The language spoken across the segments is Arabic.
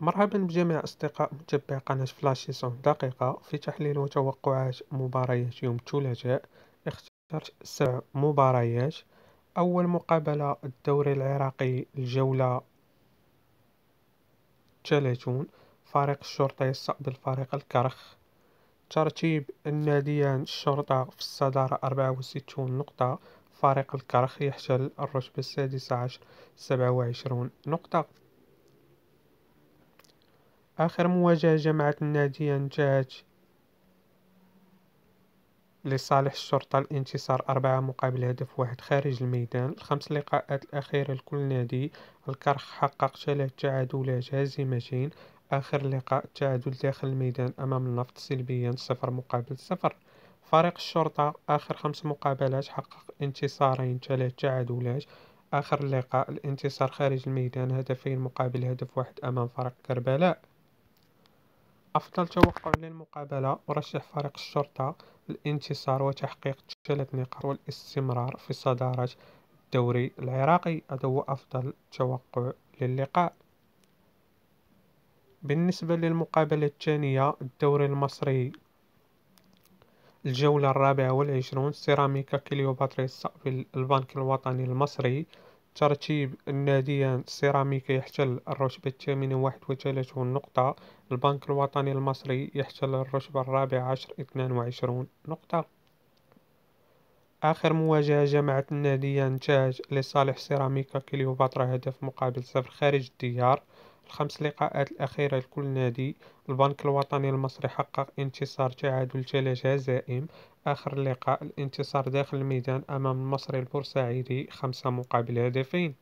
مرحبا بجميع أصدقاء متابعي قناة فلاشيسون دقيقة في تحليل وتوقعات مباريات يوم الثلاثاء اخترت سبع مباريات أول مقابلة الدوري العراقي الجولة 30 فريق الشرطة يستقبل فريق الكرخ ترتيب الناديان الشرطة في الصدارة 64 نقطة فريق الكرخ يحتل الرتبة السادسة عشر سبعة نقطة آخر مواجهة جمعت النادية انتهت لصالح الشرطة الانتصار أربعة مقابل هدف واحد خارج الميدان الخمس لقاءات الأخيرة لكل نادي الكرخ حقق ثلاث تعادلات هزيمتين آخر لقاء تعادل داخل الميدان أمام النفط سلبيا صفر مقابل صفر فريق الشرطة آخر خمس مقابلات حقق انتصارين ثلاث تعادلات آخر لقاء الانتصار خارج الميدان هدفين مقابل هدف واحد أمام فريق كربلاء أفضل توقع للمقابلة أرشح فريق الشرطة للانتصار وتحقيق ثلاث نقاط والاستمرار في صدارة الدوري العراقي هذا هو أفضل توقع للقاء بالنسبة للمقابلة الثانية الدوري المصري الجولة الرابعة والعشرون سيراميكا كليوباتريسا في البنك الوطني المصري ترتيب الناديان السيراميكا يحتل الرتبة الثامنة واحد وثلاثون نقطة البنك الوطني المصري يحتل الرتبة الرابعة عشر اثنان وعشرون نقطة آخر مواجهة جمعت الناديان تاج لصالح سيراميكا كليوباترا هدف مقابل صفر خارج الديار الخمس لقاءات الأخيرة لكل نادي البنك الوطني المصري حقق انتصار تعادل ثلاثة هزائم آخر لقاء الانتصار داخل الميدان أمام المصري البورسعيدي خمسة مقابل هدفين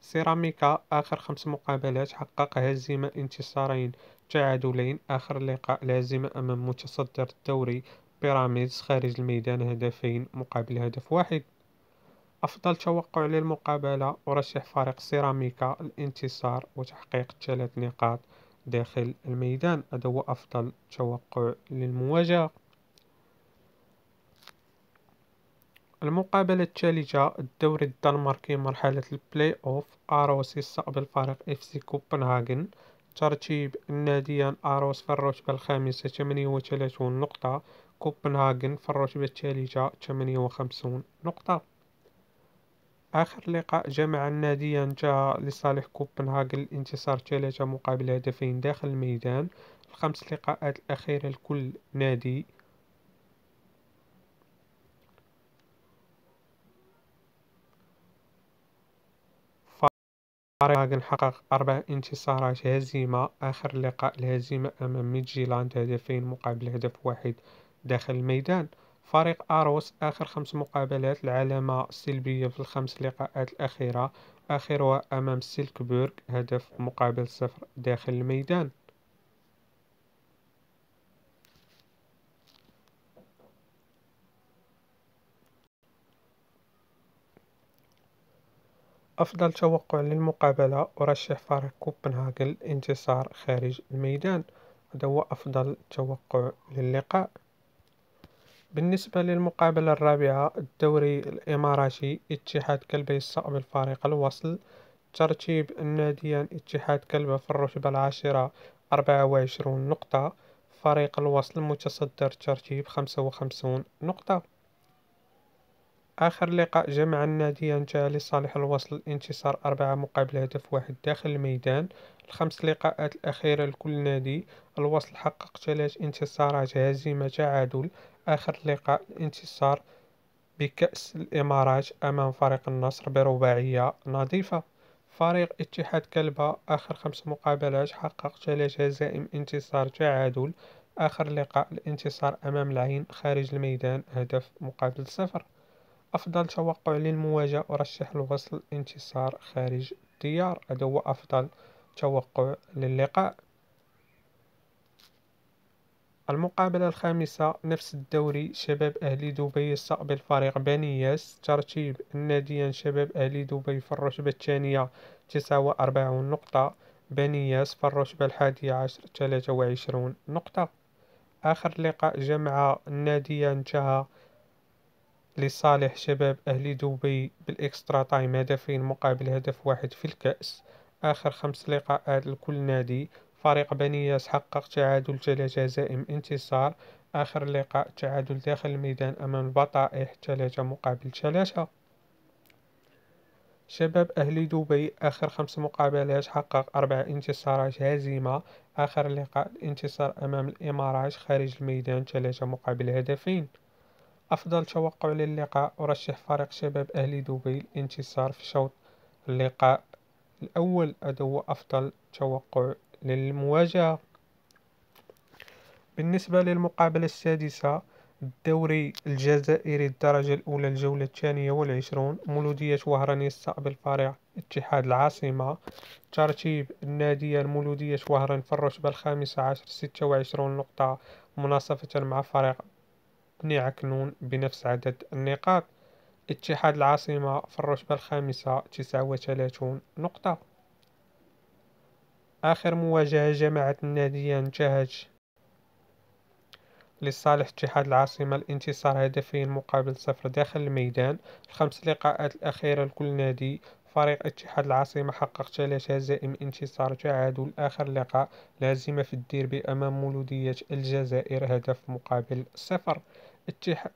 سيراميكا آخر خمس مقابلات حقق هزيمة انتصارين تعادلين آخر لقاء الهزيمة أمام متصدر الدوري بيراميدز خارج الميدان هدفين مقابل هدف واحد أفضل توقع للمقابلة أرشح فريق سيراميكا الانتصار وتحقيق ثلاث نقاط داخل الميدان هذا هو أفضل توقع للمواجهة المقابلة الثالثة الدوري الدنماركي مرحلة البلاي أوف آروس يستقبل فريق اف سي كوبنهاجن ترتيب الناديان آروس في الرتبة الخامسة وثلاثون نقطة كوبنهاجن في الرتبة الثالثة وخمسون نقطة آخر لقاء جمع النادي جاء لصالح كوبنهاغن الانتصار ثلاثة مقابل هدفين داخل الميدان الخمس لقاءات الأخيرة لكل نادي فارغن حقق أربع انتصارات هزيمة آخر لقاء الهزيمة أمام ميدجيلاند هدفين مقابل هدف واحد داخل الميدان فريق أروس آخر خمس مقابلات العلامة السلبية في الخمس لقاءات الأخيرة آخرها أمام سيلكبورغ هدف مقابل صفر داخل الميدان أفضل توقع للمقابلة أرشح فريق كوبنهاجن الانتصار خارج الميدان هذا هو أفضل توقع للقاء بالنسبة للمقابلة الرابعة الدوري الإماراتي اتحاد كلبة يستقبل فريق الوصل ترتيب الناديان اتحاد كلبة في الرتبة العاشرة أربعة وعشرون نقطة فريق الوصل متصدر الترتيب خمسة وخمسون نقطة آخر لقاء جمع الناديان انتهى لصالح الوصل انتصار أربعة مقابل هدف واحد داخل الميدان الخمس لقاءات الأخيرة لكل نادي الوصل حقق ثلاث انتصارات هزيمة تعادل آخر لقاء الانتصار بكأس الإمارات أمام فريق النصر برباعية نظيفة فريق اتحاد كلبة آخر خمس مقابلات حقق ثلاثة هزائم انتصار تعادل آخر لقاء الانتصار أمام العين خارج الميدان هدف مقابل صفر أفضل توقع للمواجهة أرشح الوصل انتصار خارج الديار هذا هو أفضل توقع للقاء المقابلة الخامسة نفس الدوري شباب أهلي دبي يستقبل فريق بنياس ترتيب ناديا شباب أهلي دبي في الرتبة الثانية تساوى أربعون نقطة بنياس في الرتبة الحادية عشر ثلاثة وعشرون نقطة آخر لقاء جمع النادية انتهى لصالح شباب أهلي دبي بالإكسترا تايم هدفين مقابل هدف واحد في الكأس آخر خمس لقاءات لكل نادي فريق بنياس حقق تعادل ثلاثة هزائم انتصار آخر لقاء تعادل داخل الميدان أمام البطائح ثلاثة مقابل ثلاثة شباب أهلي دبي آخر خمس مقابلات حقق أربع انتصارات هزيمة آخر لقاء الانتصار أمام الإمارات خارج الميدان ثلاثة مقابل هدفين أفضل توقع للقاء أرشح فريق شباب أهلي دبي الانتصار في شوط اللقاء الأول أدو أفضل توقع للمواجهة بالنسبة للمقابلة السادسة الدوري الجزائري الدرجة الأولى الجولة الثانية والعشرون مولودية وهران يستقبل فريق اتحاد العاصمة ترتيب النادية المولودية وهران في الرتبة الخامسة عشر ستة وعشرون نقطة مناصفة مع فريق بني عكنون بنفس عدد النقاط اتحاد العاصمة في الرتبة الخامسة تسعة وثلاثون نقطة آخر مواجهة جمعت النادية انتهت لصالح اتحاد العاصمة الانتصار هدفين مقابل صفر داخل الميدان الخمس لقاءات الأخيرة لكل نادي فريق اتحاد العاصمة حقق ثلاث هزائم انتصار تعادل آخر لقاء لازمة في الديربي أمام مولودية الجزائر هدف مقابل صفر اتحاد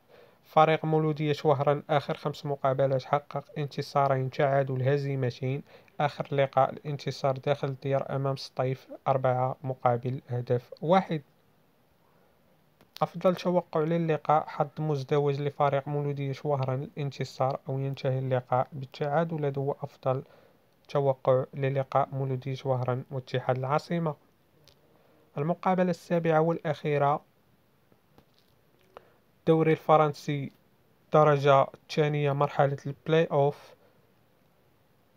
فريق مولودية وهران آخر خمس مقابلات حقق انتصارين تعادل هزيمتين آخر لقاء الانتصار داخل الديار أمام سطيف أربعة مقابل هدف واحد أفضل توقع للقاء حظ مزدوج لفريق مولودية وهران الانتصار أو ينتهي اللقاء بالتعادل هو أفضل توقع للقاء مولودية وهران واتحاد العاصمة المقابلة السابعة والأخيرة الدوري الفرنسي درجة الثانية مرحلة البلاي أوف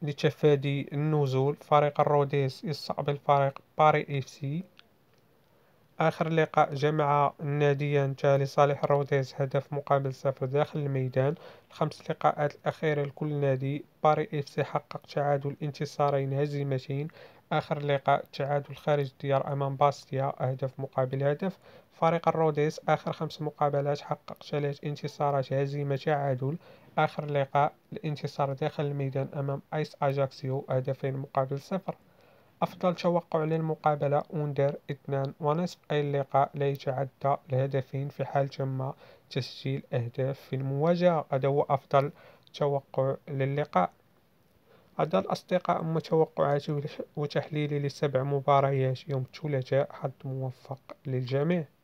لتفادي النزول فريق الروديز يصعب الفريق باري اف سي آخر لقاء جمع الناديان جاء لصالح الروديز هدف مقابل صفر داخل الميدان الخمس لقاءات الأخيرة لكل نادي باري اف سي حقق تعادل انتصارين هزيمتين آخر لقاء تعادل خارج الديار أمام باستيا هدف مقابل هدف فريق الروديس آخر خمس مقابلات حقق ثلاث انتصارات هزيمة تعادل آخر لقاء الانتصار داخل الميدان أمام آيس أجاكسيو هدفين مقابل صفر أفضل توقع للمقابلة أوندر اثنان ونصف أي اللقاء لا يتعدى الهدفين في حال تم تسجيل أهداف في المواجهة هذا هو أفضل توقع للقاء هذا الأصدقاء متوقعاتي وتحليلي لسبع مباريات يوم الثلاثاء حظ موفق للجميع